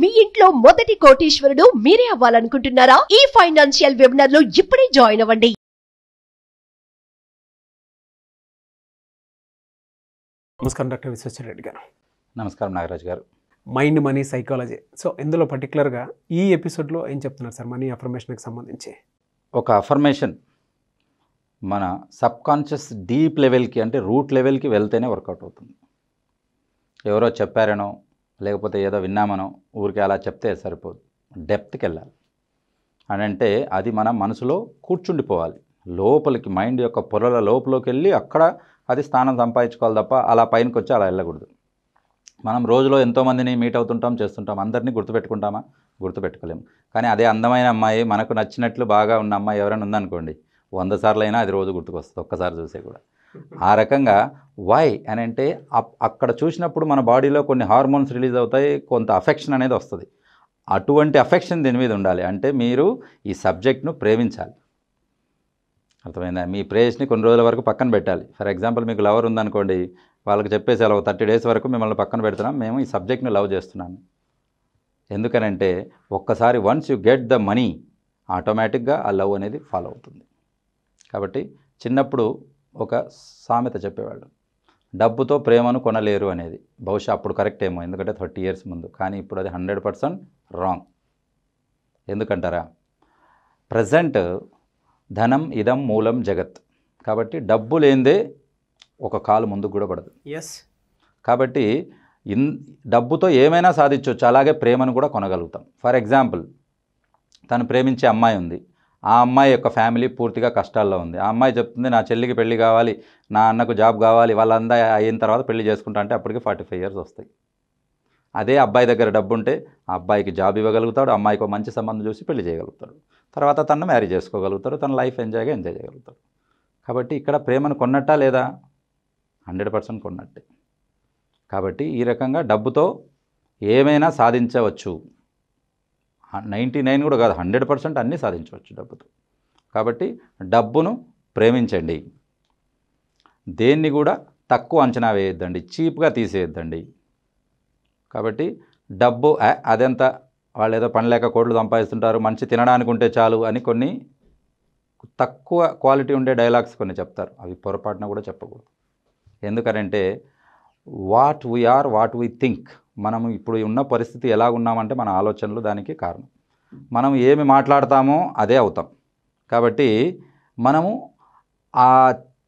మీ ఇంట్లో మొదటి కోటీశ్వరుడు మీరే అవ్వాలనుకుంటున్నారా ఈ ఫైనాన్షియల్ వెబినార్ లో ఇప్పుడే జాయిన్ అవ్వండి నమస్కారం డాక్టర్ రెడ్డి గారు నమస్కారం నాగరాజు గారు మైండ్ మనీ సైకాలజీ సో ఇందులో పర్టికులర్గా ఈ ఎపిసోడ్లో ఏం చెప్తున్నారు సార్ మనీ అఫర్మేషన్కి సంబంధించి ఒక అఫర్మేషన్ మన సబ్కాన్షియస్ డీప్ లెవెల్కి అంటే రూట్ లెవెల్కి వెళ్తేనే వర్కౌట్ అవుతుంది ఎవరో చెప్పారనో లేకపోతే ఏదో విన్నామనో ఊరికే అలా చెప్తే సరిపోదు డెప్త్కి వెళ్ళాలి అని అంటే అది మన మనసులో కూర్చుండిపోవాలి లోపలికి మైండ్ యొక్క పొరల లోపలికి వెళ్ళి అక్కడ అది స్థానం సంపాదించుకోవాలి తప్ప అలా పైనకి వచ్చి అలా వెళ్ళకూడదు మనం రోజులో ఎంతోమందిని మీట్ అవుతుంటాం చేస్తుంటాం అందరినీ గుర్తుపెట్టుకుంటామా గుర్తుపెట్టుకోలేము కానీ అదే అందమైన అమ్మాయి మనకు నచ్చినట్లు బాగా ఉన్న అమ్మాయి ఎవరైనా ఉందనుకోండి వంద సార్లు అయినా అది రోజు గుర్తుకొస్తుంది ఒక్కసారి చూసే కూడా ఆ రకంగా వై అని అంటే అక్కడ చూసినప్పుడు మన బాడీలో కొన్ని హార్మోన్స్ రిలీజ్ అవుతాయి కొంత అఫెక్షన్ అనేది వస్తుంది అటువంటి అఫెక్షన్ దీని మీద ఉండాలి అంటే మీరు ఈ సబ్జెక్ట్ను ప్రేమించాలి అర్థమైందా మీ ప్రేయస్ని కొన్ని రోజుల వరకు పక్కన పెట్టాలి ఫర్ ఎగ్జాంపుల్ మీకు లవర్ ఉందనుకోండి వాళ్ళకి చెప్పేసి అలా థర్టీ డేస్ వరకు మిమ్మల్ని పక్కన పెడుతున్నాం మేము ఈ సబ్జెక్ట్ని లవ్ చేస్తున్నాను ఎందుకనంటే ఒక్కసారి once you get the money ఆటోమేటిక్గా ఆ లవ్ అనేది ఫాలో అవుతుంది కాబట్టి చిన్నప్పుడు ఒక సామెత చెప్పేవాళ్ళు డబ్బుతో ప్రేమను కొనలేరు అనేది బహుశా అప్పుడు కరెక్ట్ ఏమో ఎందుకంటే థర్టీ ఇయర్స్ ముందు కానీ ఇప్పుడు అది హండ్రెడ్ పర్సెంట్ రాంగ్ ఎందుకంటారా ప్రజెంట్ ధనం ఇదం మూలం జగత్ కాబట్టి డబ్బు లేదే ఒక కాలు ముందుకు కూడా పడదు ఎస్ కాబట్టి ఇన్ డబ్బుతో ఏమైనా సాధించవచ్చు అలాగే ప్రేమను కూడా కొనగలుగుతాం ఫర్ ఎగ్జాంపుల్ తను ప్రేమించే అమ్మాయి ఉంది ఆ అమ్మాయి యొక్క ఫ్యామిలీ పూర్తిగా కష్టాల్లో ఉంది ఆ అమ్మాయి చెప్తుంది నా చెల్లికి పెళ్లి కావాలి నా అన్నకు జాబ్ కావాలి వాళ్ళందా అయిన తర్వాత పెళ్లి చేసుకుంటా అంటే అప్పటికి ఫార్టీ ఫైవ్ ఇయర్స్ వస్తాయి అదే అబ్బాయి దగ్గర డబ్బు ఉంటే ఆ అబ్బాయికి జాబ్ ఇవ్వగలుగుతాడు అమ్మాయికి మంచి సంబంధం చూసి పెళ్లి చేయగలుగుతాడు తర్వాత తను మ్యారేజ్ చేసుకోగలుగుతాడు తన లైఫ్ ఎంజాయ్గా ఎంజాయ్ చేయగలుగుతాడు కాబట్టి ఇక్కడ ప్రేమను కొన్నట్టా లేదా హండ్రెడ్ పర్సెంట్ కొన్నట్టే కాబట్టి ఈ రకంగా డబ్బుతో ఏమైనా సాధించవచ్చు నైంటీ నైన్ కూడా కాదు హండ్రెడ్ పర్సెంట్ అన్నీ సాధించవచ్చు డబ్బుతో కాబట్టి డబ్బును ప్రేమించండి దేన్ని కూడా తక్కువ అంచనా వేయొద్దండి చీప్గా తీసేయొద్దండి కాబట్టి డబ్బు అదంత వాళ్ళు ఏదో పని లేక కోట్లు సంపాదిస్తుంటారు మంచి తినడానికి ఉంటే చాలు అని కొన్ని తక్కువ క్వాలిటీ ఉండే డైలాగ్స్ కొన్ని చెప్తారు అవి పొరపాటున కూడా చెప్పకూడదు ఎందుకనంటే what we are what we think మనం ఇప్పుడు ఉన్న పరిస్థితి ఎలా ఉన్నామంటే మన ఆలోచనలు దానికి కారణం మనం ఏమి మాట్లాడతామో అదే అవుతాం కాబట్టి మనము ఆ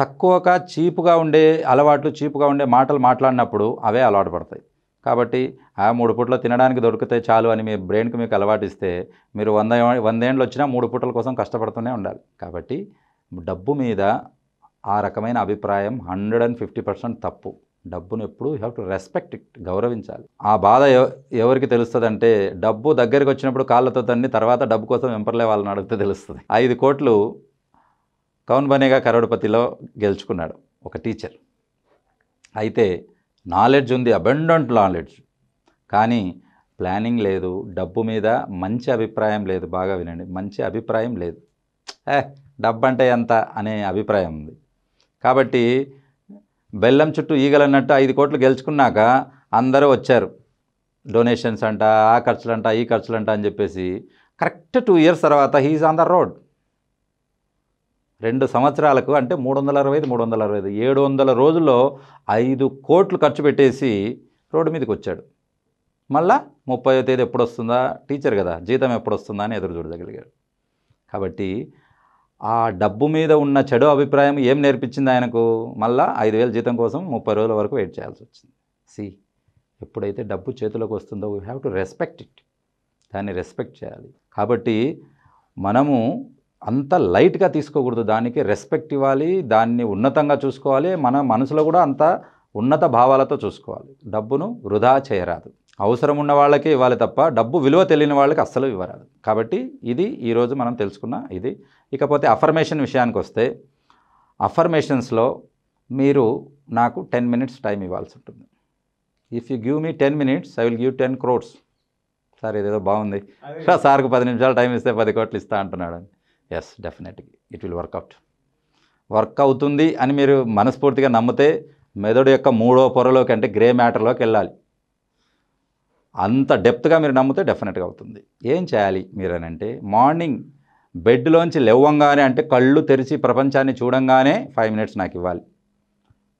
తక్కువగా చీపుగా ఉండే అలవాట్లు చీపుగా ఉండే మాటలు మాట్లాడినప్పుడు అవే అలవాటు పడతాయి కాబట్టి ఆ మూడు పూటలు తినడానికి దొరికితే చాలు అని మీ బ్రెయిన్కి మీకు అలవాటు ఇస్తే మీరు వంద వందేండ్లు వచ్చినా మూడు పూటల కోసం కష్టపడుతూనే ఉండాలి కాబట్టి డబ్బు మీద ఆ రకమైన అభిప్రాయం హండ్రెడ్ అండ్ ఫిఫ్టీ పర్సెంట్ తప్పు డబ్బును ఎప్పుడు you have to respect it గౌరవించాలి ఆ బాధ ఎవరికి తెలుస్తుంది అంటే డబ్బు దగ్గరికి వచ్చినప్పుడు కాళ్ళతో తన్ని తర్వాత డబ్బు కోసం వెంపర్లే వాళ్ళని అడిగితే తెలుస్తుంది ఐదు కోట్లు కౌన్ బనేగా కరోడపతిలో గెలుచుకున్నాడు ఒక టీచర్ అయితే నాలెడ్జ్ ఉంది అబెండెంట్ నాలెడ్జ్ కానీ ప్లానింగ్ లేదు డబ్బు మీద మంచి అభిప్రాయం లేదు బాగా వినండి మంచి అభిప్రాయం లేదు ఏ డబ్బు అంటే ఎంత అనే అభిప్రాయం ఉంది కాబట్టి బెల్లం చుట్టూ ఈగలన్నట్టు ఐదు కోట్లు గెలుచుకున్నాక అందరూ వచ్చారు డొనేషన్స్ అంట ఆ ఖర్చులంట ఈ ఖర్చులంట అని చెప్పేసి కరెక్ట్ టూ ఇయర్స్ తర్వాత హీఈస్ ఆన్ ద రోడ్ రెండు సంవత్సరాలకు అంటే మూడు వందల అరవై ఐదు మూడు వందల అరవై ఐదు ఏడు వందల రోజుల్లో ఐదు కోట్లు ఖర్చు పెట్టేసి రోడ్డు మీదకి వచ్చాడు మళ్ళా ముప్పై తేదీ ఎప్పుడు వస్తుందా టీచర్ కదా జీతం ఎప్పుడు వస్తుందా అని ఎదురు చూడగలిగాడు కాబట్టి ఆ డబ్బు మీద ఉన్న చెడు అభిప్రాయం ఏం నేర్పించింది ఆయనకు మళ్ళా ఐదు వేల జీతం కోసం ముప్పై రోజుల వరకు వెయిట్ చేయాల్సి వచ్చింది సి ఎప్పుడైతే డబ్బు చేతిలోకి వస్తుందో we have to respect it దాన్ని రెస్పెక్ట్ చేయాలి కాబట్టి మనము అంత లైట్గా తీసుకోకూడదు దానికి రెస్పెక్ట్ ఇవ్వాలి దాన్ని ఉన్నతంగా చూసుకోవాలి మన మనసులో కూడా అంత ఉన్నత భావాలతో చూసుకోవాలి డబ్బును వృధా చేయరాదు అవసరం ఉన్న వాళ్ళకే ఇవ్వాలి తప్ప డబ్బు విలువ తెలియని వాళ్ళకి అస్సలు ఇవ్వరాదు కాబట్టి ఇది ఈరోజు మనం తెలుసుకున్న ఇది ఇకపోతే అఫర్మేషన్ విషయానికి వస్తే అఫర్మేషన్స్లో మీరు నాకు టెన్ మినిట్స్ టైం ఇవ్వాల్సి ఉంటుంది if you give me ten minutes I will give ten crores sir ఇదేదో బాగుంది సార్కు పది నిమిషాలు టైం ఇస్తే పది కోట్లు ఇస్తా అంటున్నాడు అని ఎస్ డెఫినెట్గా ఇట్ విల్ వర్కౌట్ వర్క్ అవుతుంది అని మీరు మనస్ఫూర్తిగా నమ్మితే మెదడు యొక్క మూడో పొరలోకి అంటే గ్రే మ్యాటర్లోకి వెళ్ళాలి అంత డెప్త్గా మీరు నమ్మితే డెఫినెట్గా అవుతుంది ఏం చేయాలి అంటే మార్నింగ్ బెడ్లోంచి లేవంగానే అంటే కళ్ళు తెరిచి ప్రపంచాన్ని చూడంగానే ఫైవ్ మినిట్స్ నాకు ఇవ్వాలి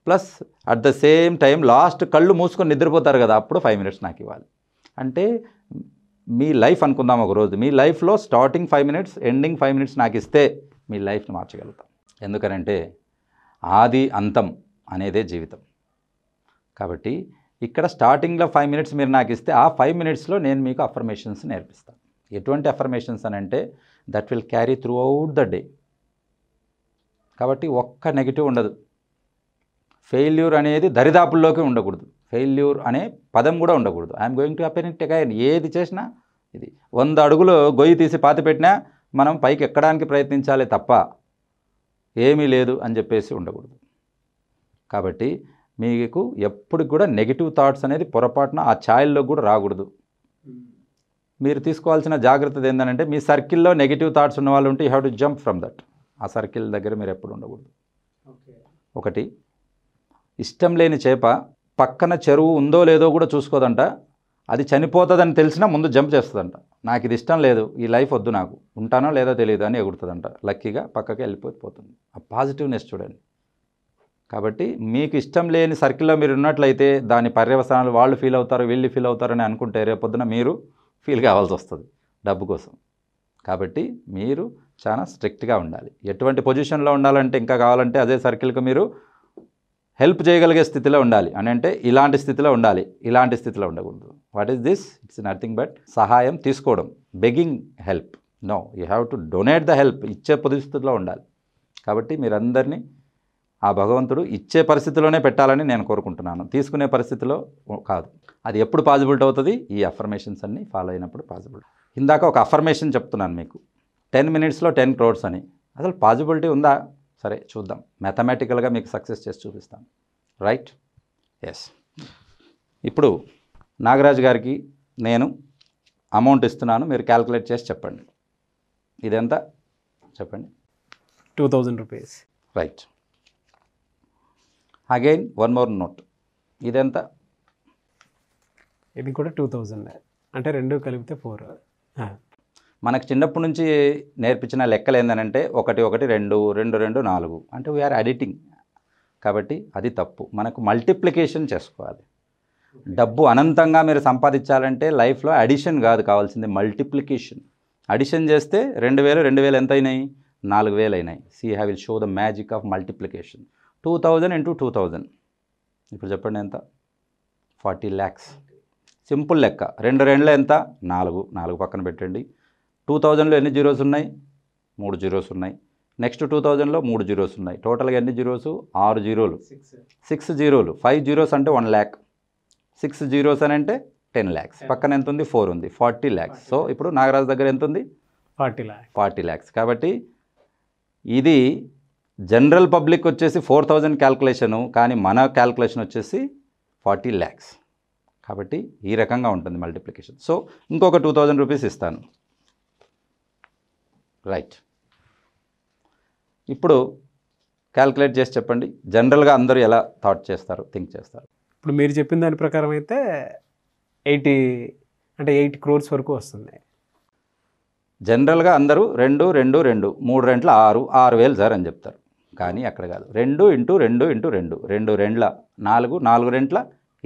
plus at the same time last కళ్ళు మూసుకొని నిద్రపోతారు కదా అప్పుడు ఫైవ్ మినిట్స్ నాకు ఇవ్వాలి అంటే మీ లైఫ్ అనుకుందాం ఒకరోజు మీ లైఫ్లో starting five minutes ending five minutes నాకు ఇస్తే మీ లైఫ్ని మార్చగలుగుతాం ఎందుకనంటే ఆది అంతం అనేదే జీవితం కాబట్టి ఇక్కడ స్టార్టింగ్లో ఫైవ్ మినిట్స్ మీరు నాకు ఇస్తే ఆ ఫైవ్ మినిట్స్లో నేను మీకు అఫర్మేషన్స్ నేర్పిస్తాను ఎటువంటి అఫర్మేషన్స్ అని అంటే that will carry throughout the day కాబట్టి ఒక్క నెగిటివ్ ఉండదు ఫెయిల్యూర్ అనేది దరిదాపుల్లోకి ఉండకూడదు ఫెయిల్యూర్ అనే పదం కూడా ఉండకూడదు I'm going to tech again ఏది చేసినా ఇది వంద అడుగులు గొయ్యి తీసి పాతి పెట్టినా మనం పైకి ఎక్కడానికి ప్రయత్నించాలి తప్ప ఏమీ లేదు అని చెప్పేసి ఉండకూడదు కాబట్టి మీకు ఎప్పుడు కూడా నెగిటివ్ థాట్స్ అనేది పొరపాటున ఆ ఛాయల్లో కూడా రాకూడదు మీరు తీసుకోవాల్సిన జాగ్రత్త ఏంటంటే మీ సర్కిల్లో నెగిటివ్ థాట్స్ ఉన్న వాళ్ళు ఉంటే you have to jump from that ఆ సర్కిల్ దగ్గర మీరు ఎప్పుడు ఉండకూడదు ఒకటి ఇష్టం లేని చేప పక్కన చెరువు ఉందో లేదో కూడా చూసుకోదంట అది చనిపోతుందని తెలిసినా ముందు జంప్ చేస్తుందంట నాకు ఇది ఇష్టం లేదు ఈ లైఫ్ వద్దు నాకు ఉంటానో లేదో తెలియదు అని ఎగురుతుందంట లక్కీగా పక్కకి వెళ్ళిపోతుంది ఆ పాజిటివ్నెస్ చూడండి కాబట్టి మీకు ఇష్టం లేని సర్కిల్లో మీరు ఉన్నట్లయితే దాని పర్యవసనాలు వాళ్ళు ఫీల్ అవుతారు వీళ్ళు ఫీల్ అవుతారని అనుకుంటే రేపొద్దున మీరు ఫీల్ కావాల్సి వస్తుంది డబ్బు కోసం కాబట్టి మీరు చాలా స్ట్రిక్ట్గా ఉండాలి ఎటువంటి పొజిషన్లో ఉండాలంటే ఇంకా కావాలంటే అదే సర్కిల్కి మీరు హెల్ప్ చేయగలిగే స్థితిలో ఉండాలి అని అంటే ఇలాంటి స్థితిలో ఉండాలి ఇలాంటి స్థితిలో ఉండకూడదు what is this it's nothing but సహాయం తీసుకోవడం begging help no you have to donate the help ఇచ్చే పరిస్థితిలో ఉండాలి కాబట్టి మీరందరినీ ఆ భగవంతుడు ఇచ్చే పరిస్థితిలోనే పెట్టాలని నేను కోరుకుంటున్నాను తీసుకునే పరిస్థితిలో కాదు అది ఎప్పుడు పాజిబిలిటీ అవుతుంది ఈ అఫర్మేషన్స్ అన్నీ ఫాలో అయినప్పుడు పాజిబిలిటీ ఇందాక ఒక అఫర్మేషన్ చెప్తున్నాను మీకు టెన్ మినిట్స్లో టెన్ క్రోడ్స్ అని అసలు పాజిబిలిటీ ఉందా సరే చూద్దాం మ్యాథమెటికల్గా మీకు సక్సెస్ చేసి చూపిస్తాను రైట్ ఎస్ ఇప్పుడు నాగరాజు గారికి నేను అమౌంట్ ఇస్తున్నాను మీరు క్యాల్కులేట్ చేసి చెప్పండి ఇదెంత చెప్పండి two thousand rupees right again one more note ఇదెంత ఇది కూడా టూ థౌజండ్ అంటే రెండు కలిపితే ఫోర్ మనకు చిన్నప్పటి నుంచి నేర్పించిన లెక్కలు ఏంటంటే ఒకటి ఒకటి రెండు రెండు రెండు నాలుగు అంటే వీఆర్ ఎడిటింగ్ కాబట్టి అది తప్పు మనకు మల్టిప్లికేషన్ చేసుకోవాలి డబ్బు అనంతంగా మీరు సంపాదించాలంటే లైఫ్లో అడిషన్ కాదు కావాల్సింది మల్టిప్లికేషన్ అడిషన్ చేస్తే రెండు వేలు రెండు వేలు ఎంత అయినాయి నాలుగు వేలు అయినాయి see have will show the magic of multiplication two thousand into two thousand ఇప్పుడు చెప్పండి ఎంత ఫార్టీ ల్యాక్స్ సింపుల్ లెక్క రెండు రెండులో ఎంత నాలుగు నాలుగు పక్కన పెట్టండి టూ థౌజండ్లో ఎన్ని జీరోస్ ఉన్నాయి మూడు జీరోస్ ఉన్నాయి నెక్స్ట్ టూ థౌజండ్లో మూడు జీరోస్ ఉన్నాయి టోటల్గా ఎన్ని జీరోస్ ఆరు జీరోలు సిక్స్ జీరోలు ఫైవ్ జీరోస్ అంటే వన్ ల్యాక్ సిక్స్ జీరోస్ అని అంటే టెన్ ల్యాక్స్ పక్కన ఎంత ఉంది ఫోర్ ఉంది ఫార్టీ ల్యాక్స్ సో ఇప్పుడు నాగరాజు దగ్గర ఎంత ఉంది ఫార్టీ ల్యాక్స్ ఫార్టీ ల్యాక్స్ కాబట్టి ఇది జనరల్ పబ్లిక్ వచ్చేసి ఫోర్ థౌజండ్ క్యాల్కులేషను కానీ మన క్యాల్కులేషన్ వచ్చేసి ఫార్టీ ల్యాక్స్ కాబట్టి ఈ రకంగా ఉంటుంది మల్టిప్లికేషన్ సో ఇంకొక టూ థౌజండ్ రూపీస్ ఇస్తాను రైట్ ఇప్పుడు క్యాల్కులేట్ చేసి చెప్పండి జనరల్గా అందరూ ఎలా థాట్ చేస్తారు థింక్ చేస్తారు ఇప్పుడు మీరు చెప్పిన దాని ప్రకారం అయితే ఎయిటీ అంటే ఎయిట్ క్రోర్స్ వరకు వస్తుంది జనరల్గా అందరూ రెండు రెండు రెండు మూడు రెంట్ల ఆరు ఆరు వేలు సార్ అని చెప్తారు కానీ అక్కడ కాదు రెండు ఇంటూ రెండు ఇంటూ రెండు రెండు రెండ్ల నాలుగు నాలుగు రెంట్ల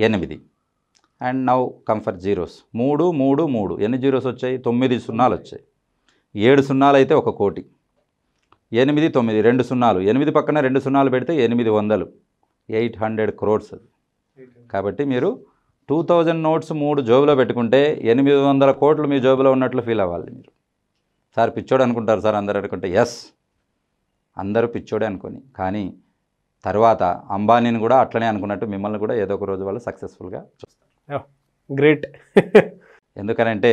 ఎనిమిది అండ్ నౌ కంఫర్ట్ జీరోస్ మూడు మూడు మూడు ఎన్ని జీరోస్ వచ్చాయి తొమ్మిది సున్నాలు వచ్చాయి ఏడు సున్నాలు అయితే ఒక కోటి ఎనిమిది తొమ్మిది రెండు సున్నాలు ఎనిమిది పక్కన రెండు సున్నాలు పెడితే ఎనిమిది వందలు ఎయిట్ హండ్రెడ్ క్రోడ్స్ అది కాబట్టి మీరు టూ థౌజండ్ నోట్స్ మూడు జోబులో పెట్టుకుంటే ఎనిమిది వందల కోట్లు మీ జోబులో ఉన్నట్లు ఫీల్ అవ్వాలి మీరు సార్ పిచ్చోడు అనుకుంటారు సార్ అందరూ అనుకుంటే ఎస్ అందరూ పిచ్చోడే అనుకొని కానీ తర్వాత అంబానీని కూడా అట్లనే అనుకున్నట్టు మిమ్మల్ని కూడా ఏదో ఒక రోజు వాళ్ళు సక్సెస్ఫుల్గా చూస్తారు గ్రేట్ ఎందుకనంటే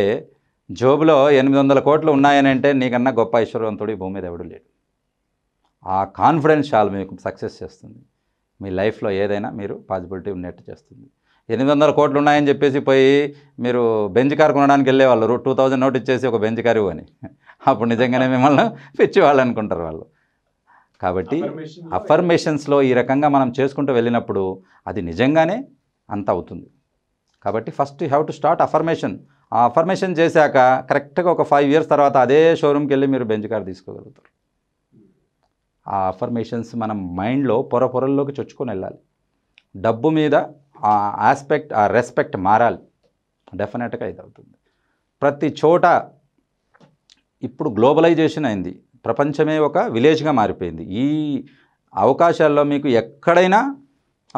జోబులో ఎనిమిది వందల కోట్లు ఉన్నాయని అంటే నీకన్నా గొప్ప ఐశ్వర్యవంతుడు భూమి మీద ఎవడు లేడు ఆ కాన్ఫిడెన్స్ చాలా మీకు సక్సెస్ చేస్తుంది మీ లైఫ్లో ఏదైనా మీరు పాజిబిలిటీ ఉన్నట్టు చేస్తుంది ఎనిమిది వందల కోట్లు ఉన్నాయని చెప్పేసి పోయి మీరు బెంచ్ కార్ కొనడానికి వెళ్ళేవాళ్ళు టూ థౌజండ్ నోట్ ఇచ్చేసి ఒక బెంచ్ కార్ ఇవ్వని అప్పుడు నిజంగానే మిమ్మల్ని వాళ్ళు అనుకుంటారు వాళ్ళు కాబట్టి అఫర్మేషన్స్లో ఈ రకంగా మనం చేసుకుంటూ వెళ్ళినప్పుడు అది నిజంగానే అంత అవుతుంది కాబట్టి first you have to start affirmation ఆ అఫర్మేషన్ చేశాక కరెక్ట్గా ఒక ఫైవ్ ఇయర్స్ తర్వాత అదే షోరూమ్కి వెళ్ళి మీరు బెంచ్ కార్ తీసుకోగలుగుతారు ఆ అఫర్మేషన్స్ మనం మైండ్లో పొర పొరల్లోకి చొచ్చుకొని వెళ్ళాలి డబ్బు మీద ఆ ఆస్పెక్ట్ ఆ రెస్పెక్ట్ మారాలి డెఫినెట్గా ఇది అవుతుంది ప్రతి చోట ఇప్పుడు గ్లోబలైజేషన్ అయింది ప్రపంచమే ఒక విలేజ్గా మారిపోయింది ఈ అవకాశాల్లో మీకు ఎక్కడైనా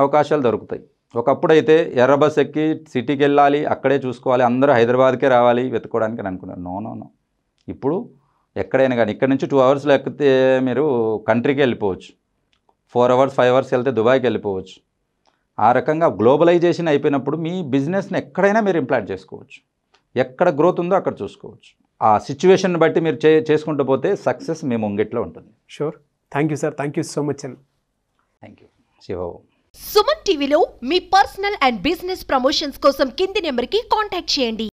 అవకాశాలు దొరుకుతాయి ఒకప్పుడైతే ఎర్ర ఎక్కి సిటీకి వెళ్ళాలి అక్కడే చూసుకోవాలి అందరూ హైదరాబాద్కే రావాలి వెతుకోవడానికి అని అనుకున్నారు నో నో నో ఇప్పుడు ఎక్కడైనా కానీ ఇక్కడ నుంచి టూ అవర్స్లో ఎక్కితే మీరు కంట్రీకి వెళ్ళిపోవచ్చు ఫోర్ అవర్స్ ఫైవ్ అవర్స్ వెళ్తే దుబాయ్కి వెళ్ళిపోవచ్చు ఆ రకంగా గ్లోబలైజేషన్ అయిపోయినప్పుడు మీ బిజినెస్ని ఎక్కడైనా మీరు ఇంప్లాంట్ చేసుకోవచ్చు ఎక్కడ గ్రోత్ ఉందో అక్కడ చూసుకోవచ్చు ఆ సిచ్యువేషన్ బట్టి మీరు చే చేసుకుంటూ పోతే సక్సెస్ మీ ముంగిట్లో ఉంటుంది sure thank you sir thank you so much అండి థ్యాంక్ యూ శివ సుమన్ టీవీలో మీ పర్సనల్ అండ్ బిజినెస్ ప్రమోషన్స్ కోసం కింది నెంబర్కి కాంటాక్ట్ చేయండి